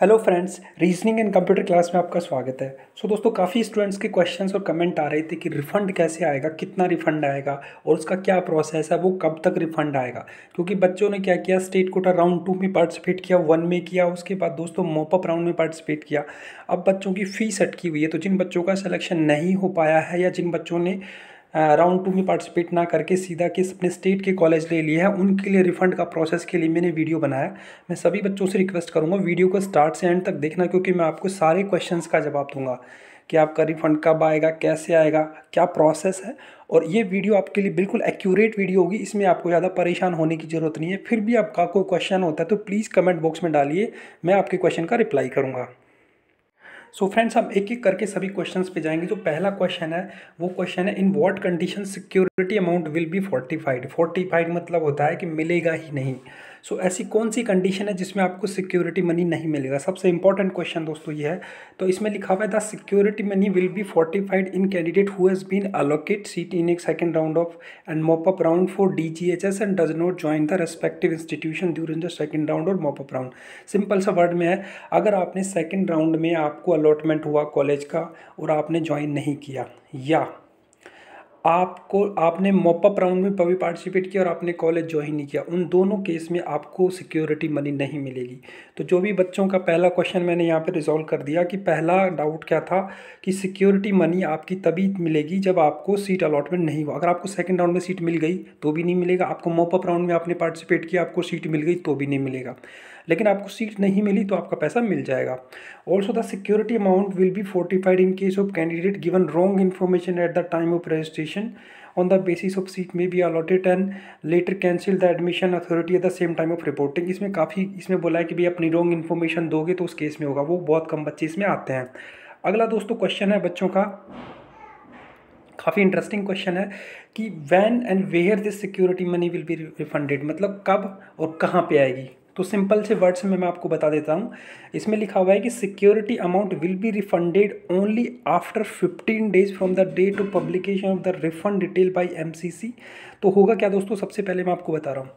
hello friends reasoning and computer class में आपका स्वागत है सो so, दोस्तों काफ़ी स्टूडेंट्स के क्वेश्चंस और कमेंट आ रहे थे कि रिफंड कैसे आएगा कितना रिफंड आएगा और उसका क्या प्रोसेस है वो कब तक रिफंड आएगा क्योंकि बच्चों ने क्या किया स्टेट कोटा राउंड टू में पार्टिसिपेट किया वन में किया उसके बाद दोस्तों मोपअप राउंड में पार्टिसिपेट किया अब बच्चों की फ़ीस अटकी हुई है तो जिन बच्चों का सलेक्शन नहीं हो पाया है या जिन बच्चों ने राउंड टू में पार्टिसिपेट ना करके सीधा किस अपने स्टेट के कॉलेज ले लिए हैं उनके लिए रिफंड का प्रोसेस के लिए मैंने वीडियो बनाया मैं सभी बच्चों से रिक्वेस्ट करूँगा वीडियो को स्टार्ट से एंड तक देखना क्योंकि मैं आपको सारे क्वेश्चन का जवाब दूंगा कि आपका रिफंड कब आएगा कैसे आएगा क्या प्रोसेस है और ये वीडियो आपके लिए बिल्कुल एक्यूरेट वीडियो होगी इसमें आपको ज़्यादा परेशान होने की ज़रूरत नहीं है फिर भी आपका कोई क्वेश्चन होता है तो प्लीज़ कमेंट बॉक्स में डालिए मैं आपके क्वेश्चन का रिप्लाई करूँगा सो so फ्रेंड्स हम एक एक करके सभी क्वेश्चन पे जाएंगे जो पहला क्वेश्चन है वो क्वेश्चन है in what condition security amount will be fortified fortified मतलब होता है कि मिलेगा ही नहीं सो so, ऐसी कौन सी कंडीशन है जिसमें आपको सिक्योरिटी मनी नहीं मिलेगा सबसे इंपॉर्टेंट क्वेश्चन दोस्तों ये है तो इसमें लिखा हुआ है the security money will be fortified in candidate who has been allocate seat in एक second round of and mop up round for D G H S and does not join the respective institution during the second round और mop up round simple सा word में है अगर आपने second round में आपको allotment हुआ कॉलेज का और आपने ज्वाइन नहीं किया या आपको आपने मोपअप राउंड में कभी पार्टिसिपेट किया और आपने कॉलेज ज्वाइन नहीं किया उन दोनों केस में आपको सिक्योरिटी मनी नहीं मिलेगी तो जो भी बच्चों का पहला क्वेश्चन मैंने यहाँ पे रिजॉल्व कर दिया कि पहला डाउट क्या था कि सिक्योरिटी मनी आपकी तभी मिलेगी जब आपको सीट अलॉटमेंट नहीं हुआ अगर आपको सेकेंड राउंड में सीट मिल गई तो भी नहीं मिलेगा आपको मोपअप राउंड में आपने पार्टिसिपेट किया आपको सीट मिल गई तो भी नहीं मिलेगा लेकिन आपको सीट नहीं मिली तो आपका पैसा मिल जाएगा also the security amount will be fortified in case of candidate given wrong information at the time of registration on the basis of seat may be allotted and later cancel the admission authority at the same time of reporting इसमें काफ़ी इसमें बोला है कि भाई अपनी wrong information दोगे तो उस केस में होगा वो बहुत कम बच्चे इसमें आते हैं अगला दोस्तों क्वेश्चन है बच्चों का काफ़ी इंटरेस्टिंग क्वेश्चन है कि when and where this security money will be refunded मतलब कब और कहाँ पे आएगी तो सिंपल से वर्ड्स में मैं आपको बता देता हूँ इसमें लिखा हुआ है कि security amount will be refunded only after 15 days from the date to publication of the refund detail by MCC तो होगा क्या दोस्तों सबसे पहले मैं आपको बता रहा हूँ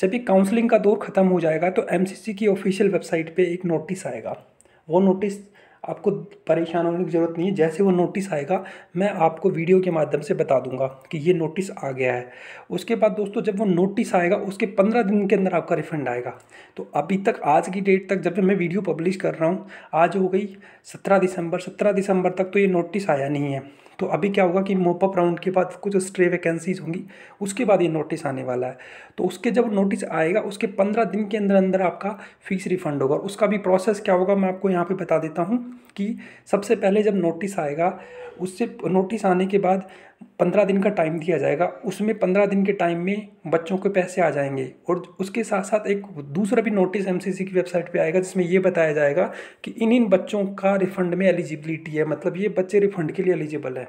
जब ये काउंसलिंग का दौर ख़त्म हो जाएगा तो एम की ऑफिशियल वेबसाइट पर एक नोटिस आएगा वो नोटिस आपको परेशान होने की ज़रूरत नहीं है जैसे वो नोटिस आएगा मैं आपको वीडियो के माध्यम से बता दूंगा कि ये नोटिस आ गया है उसके बाद दोस्तों जब वो नोटिस आएगा उसके पंद्रह दिन के अंदर आपका रिफंड आएगा तो अभी तक आज की डेट तक जब मैं वीडियो पब्लिश कर रहा हूँ आज हो गई सत्रह दिसंबर सत्रह दिसंबर तक तो ये नोटिस आया नहीं है तो अभी क्या होगा कि मोपअप राउंड के बाद कुछ स्ट्रे वैकेंसीज होंगी उसके बाद ये नोटिस आने वाला है तो उसके जब नोटिस आएगा उसके पंद्रह दिन के अंदर अंदर आपका फीस रिफंड होगा उसका भी प्रोसेस क्या होगा मैं आपको यहाँ पर बता देता हूँ कि सबसे पहले जब नोटिस आएगा उससे नोटिस आने के बाद पंद्रह दिन का टाइम दिया जाएगा उसमें पंद्रह दिन के टाइम में बच्चों के पैसे आ जाएंगे और उसके साथ साथ एक दूसरा भी नोटिस एम की वेबसाइट पे आएगा जिसमें ये बताया जाएगा कि इन इन बच्चों का रिफंड में एलिजिबिलिटी है मतलब ये बच्चे रिफंड के लिए एलिजिबल है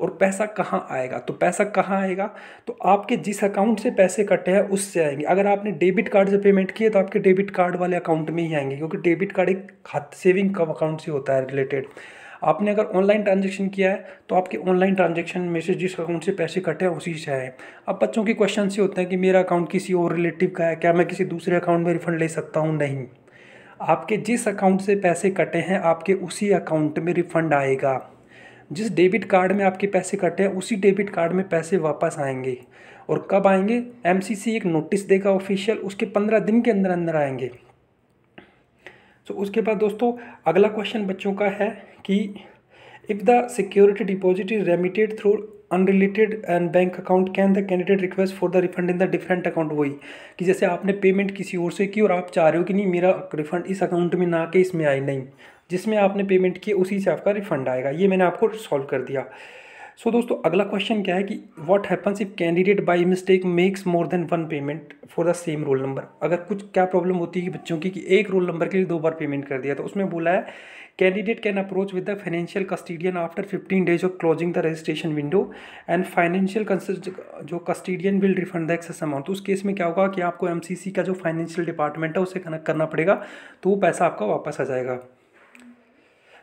और पैसा कहाँ आएगा तो पैसा कहाँ आएगा तो आपके जिस अकाउंट से पैसे कटे हैं उससे आएंगे अगर आपने डेबिट कार्ड से पेमेंट किए तो आपके डेबिट कार्ड वाले अकाउंट में ही आएंगे क्योंकि डेबिट कार्ड एक सेविंग अकाउंट से होता है रिलेटेड आपने अगर ऑनलाइन ट्रांजेक्शन किया है तो आपके ऑनलाइन ट्रांजेक्शन में से जिस अकाउंट से पैसे कटे हैं उसी से आए अब बच्चों के क्वेश्चन ये होते हैं कि मेरा अकाउंट किसी और रिलेटिव का है क्या मैं किसी दूसरे अकाउंट में रिफंड ले सकता हूँ नहीं आपके जिस अकाउंट से पैसे कटे हैं आपके उसी अकाउंट में रिफंड आएगा जिस डेबिट कार्ड में आपके पैसे कटे हैं उसी डेबिट कार्ड में पैसे वापस आएंगे और कब आएंगे एमसीसी एक नोटिस देगा ऑफिशियल उसके पंद्रह दिन के अंदर अंदर आएंगे तो उसके बाद दोस्तों अगला क्वेश्चन बच्चों का है कि if the security deposit is remitted through unrelated and bank account can the candidate request for the refund in the different account वही कि जैसे आपने पेमेंट किसी और से की और आप चाह रहे हो कि नहीं मेरा रिफंड इस अकाउंट में ना के इसमें आए नहीं जिसमें आपने पेमेंट किया उसी से आपका रिफंड आएगा ये मैंने आपको सॉल्व कर दिया सो so, दोस्तों अगला क्वेश्चन क्या है कि what happens if candidate by mistake makes more than one payment for the same roll number अगर कुछ क्या प्रॉब्लम होती है बच्चों की कि एक रोल नंबर के लिए दो बार पेमेंट कर दिया तो उसमें बोला है candidate can approach with the financial custodian after fifteen days of closing the registration window and financial जो custodian will refund the excess amount तो उस केस में क्या होगा कि आपको एम का जो फाइनेंशियल डिपार्टमेंट है उसे कनेक्ट करना पड़ेगा तो वो पैसा आपका वापस आ जाएगा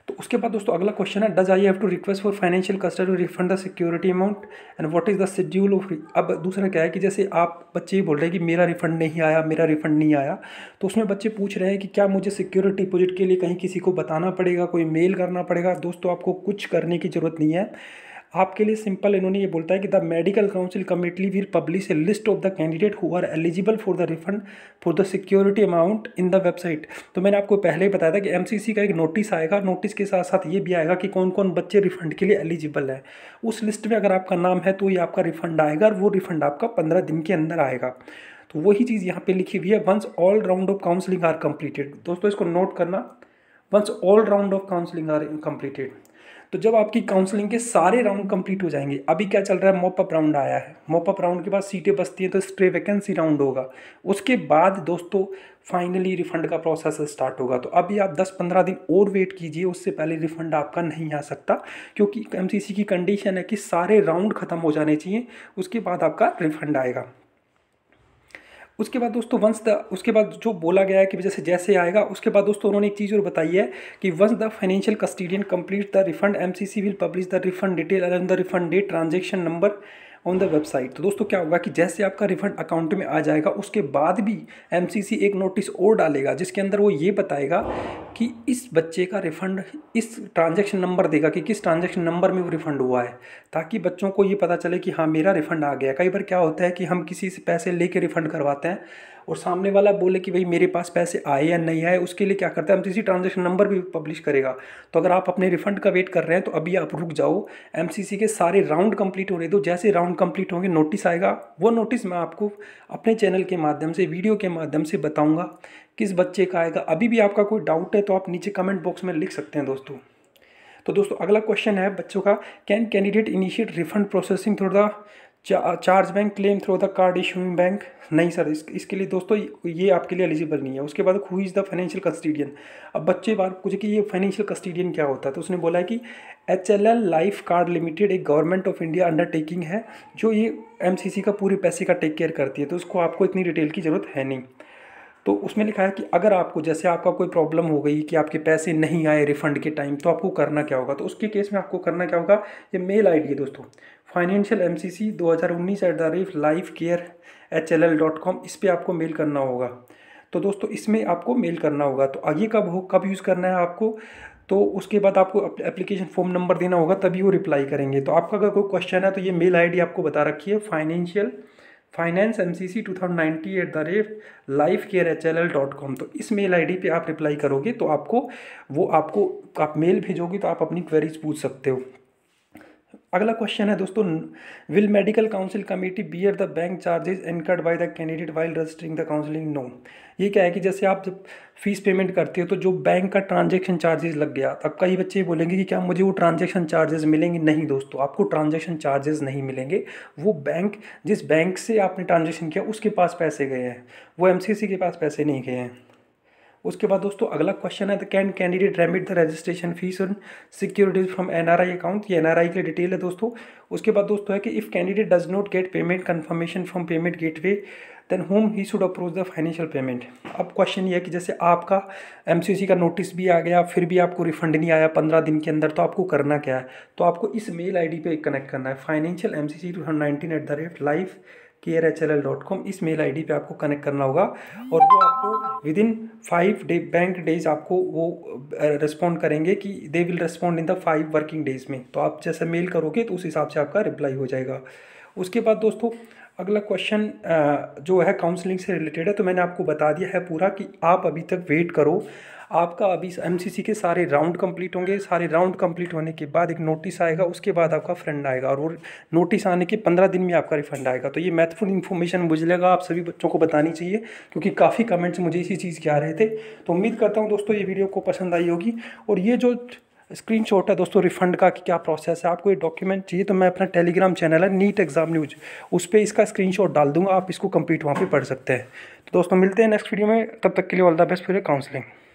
तो उसके बाद दोस्तों अगला क्वेश्चन है does I have to request for financial to refund the security amount and what is the schedule of अब दूसरा क्या है कि जैसे आप बच्चे ही बोल रहे हैं कि मेरा रिफंड नहीं आया मेरा रिफंड नहीं आया तो उसमें बच्चे पूछ रहे हैं कि क्या मुझे सिक्योरिटी डिपोजिट के लिए कहीं किसी को बताना पड़ेगा कोई मेल करना पड़ेगा दोस्तों आपको कुछ करने की ज़रूरत नहीं है आपके लिए सिंपल इन्होंने ये बोलता है कि the medical council committee will publish a list of the candidate who are eligible for the refund for the security amount in the website तो मैंने आपको पहले ही बताया था कि एमसीसी का एक नोटिस आएगा नोटिस के साथ साथ ये भी आएगा कि कौन कौन बच्चे रिफंड के लिए एलिजिबल है उस लिस्ट में अगर आपका नाम है तो ये आपका रिफंड आएगा और वो रिफंड आपका पंद्रह दिन के अंदर आएगा तो वही चीज़ यहाँ पे लिखी हुई है once all round of counselling are completed दोस्तों इसको नोट करना once all round of counselling are completed तो जब आपकी काउंसलिंग के सारे राउंड कंप्लीट हो जाएंगे अभी क्या चल रहा है मॉपअप राउंड आया है मॉपअप राउंड के बाद सीटें बचती हैं तो स्प्रे वैकेंसी राउंड होगा उसके बाद दोस्तों फाइनली रिफंड का प्रोसेस स्टार्ट होगा तो अभी आप 10-15 दिन और वेट कीजिए उससे पहले रिफंड आपका नहीं आ सकता क्योंकि एम की कंडीशन है कि सारे राउंड ख़त्म हो जाने चाहिए उसके बाद आपका रिफंड आएगा उसके बाद दोस्तों वंस द उसके बाद जो बोला गया है कि जैसे जैसे आएगा उसके बाद दोस्तों उन्होंने एक चीज़ और बताई है कि once the financial custodian complete the refund MCC will publish the refund detail along the refund date transaction number on the website तो दोस्तों क्या होगा कि जैसे आपका रिफंड अकाउंट में आ जाएगा उसके बाद भी एम एक नोटिस और डालेगा जिसके अंदर वो ये बताएगा कि इस बच्चे का रिफंड इस ट्रांजेक्शन नंबर देगा कि किस ट्रांजेक्शन नंबर में वो रिफंड हुआ है ताकि बच्चों को ये पता चले कि हाँ मेरा रिफंड आ गया कई बार क्या होता है कि हम किसी से पैसे ले रिफंड करवाते हैं और सामने वाला बोले कि भाई मेरे पास पैसे आए या नहीं आए उसके लिए क्या करता है एम ट्रांजेक्शन नंबर भी पब्लिश करेगा तो अगर आप अपने रिफंड का वेट कर रहे हैं तो अभी आप रुक जाओ एम के सारे राउंड कंप्लीट होने दो जैसे राउंड कंप्लीट होंगे नोटिस आएगा वो नोटिस मैं आपको अपने चैनल के माध्यम से वीडियो के माध्यम से बताऊँगा किस बच्चे का आएगा अभी भी आपका कोई डाउट है तो आप नीचे कमेंट बॉक्स में लिख सकते हैं दोस्तों तो दोस्तों अगला क्वेश्चन है बच्चों का can candidate initiate refund processing थोड़ा चा, charge bank claim through the card issuing bank नहीं सर इस, इसके लिए दोस्तों ये आपके लिए एलिजिबल नहीं है उसके बाद who is the financial custodian अब बच्चे बार पूछे कि ये फाइनेंशियल कस्टीडियन क्या होता है तो उसने बोला है कि H L L lifecare limited एक गवर्नमेंट ऑफ इंडिया अंडरटेकिंग है जो ये एम सी सी का पूरे पैसे का टेक केयर करती है तो उसको आपको इतनी डिटेल की ज़रूरत है नहीं तो उसमें लिखा है कि अगर आपको जैसे आपका कोई प्रॉब्लम हो गई कि आपके पैसे नहीं आए रिफंड के टाइम तो आपको करना क्या होगा तो उसके केस में आपको करना क्या होगा ये मेल आईडी है दोस्तों फाइनेंशियल एम सी सी दो हज़ार उन्नीस at the rate life care H L L dot com इस पर आपको मेल करना होगा तो दोस्तों इसमें आपको मेल करना होगा तो आगे कब हो कब यूज़ करना है आपको तो उसके बाद आपको एप्लीकेशन फॉर्म नंबर देना होगा तभी वो रिप्लाई करेंगे तो आपका अगर कोई क्वेश्चन है तो ये मेल आईडी आपको बता रखी है financial finance M C C two thousand ninety eight the rate life care H L L dot com तो इस मेल आई डी पर आप रिप्लाई करोगे तो आपको वो आपको आप मेल भेजोगे तो आप अपनी क्वेरीज पूछ सकते हो अगला क्वेश्चन है दोस्तों will medical council committee bear the bank charges incurred by the candidate while registering the counselling no ये क्या है कि जैसे आप जब फीस पेमेंट करते हो तो जो बैंक का ट्रांजेक्शन चार्जेस लग गया तो अब कई बच्चे बोलेंगे कि क्या मुझे वो ट्रांजेक्शन चार्जेस मिलेंगे नहीं दोस्तों आपको ट्रांजेक्शन चार्जेस नहीं मिलेंगे वो बैंक जिस बैंक से आपने ट्रांजेक्शन किया उसके पास पैसे गए हैं वो एम के पास पैसे नहीं गए हैं उसके बाद दोस्तों अगला क्वेश्चन है the can candidate remit the registration fees और सिक्योरिटीज फ्रॉम एनआरआई अकाउंट ये एनआरआई की डिटेल है दोस्तों उसके बाद दोस्तों है कि if candidate does not get payment confirmation from payment gateway then home he should approach the financial payment अब क्वेश्चन ये है कि जैसे आपका एम का नोटिस भी आ गया फिर भी आपको रिफंड नहीं आया पंद्रह दिन के अंदर तो आपको करना क्या है तो आपको इस मेल आई पर कनेक्ट करना है financial M C C two hundred nineteen eight the rate life K R H L L dot com इस मेल आईडी पे आपको कनेक्ट करना होगा और वो आपको within five day bank days आपको वो रिस्पॉन्ड करेंगे कि they will respond in the five working days में तो आप जैसे मेल करोगे तो उस हिसाब से आपका रिप्लाई हो जाएगा उसके बाद दोस्तों अगला क्वेश्चन जो है काउंसलिंग से रिलेटेड है तो मैंने आपको बता दिया है पूरा कि आप अभी तक वेट करो आपका अभी एम के सारे राउंड कंप्लीट होंगे सारे राउंड कंप्लीट होने के बाद एक नोटिस आएगा उसके बाद आपका फ्रेंड आएगा और वो नोटिस आने के पंद्रह दिन में आपका रिफंड आएगा तो ये महत्वपूर्ण इन्फॉर्मेशन मुझे लगा आप सभी बच्चों को बतानी चाहिए क्योंकि काफ़ी कमेंट्स मुझे इसी चीज़ के आ रहे थे तो उम्मीद करता हूँ दोस्तों ये वीडियो को पसंद आई होगी और ये जो स्क्रीन शॉट है दोस्तों रिफंड का कि क्या प्रोसेस है आपको ये डॉक्यूमेंट चाहिए तो मैं अपना टेलीग्राम चैनल है नीट एग्जाम न्यूज उस पर इसका स्क्रीन शॉट डाल दूंगा आप इसको कंप्लीट वहाँ पर पढ़ सकते हैं तो दोस्तों मिलते हैं नेक्स्ट वीडियो में तब तक के लिए all the best for counselling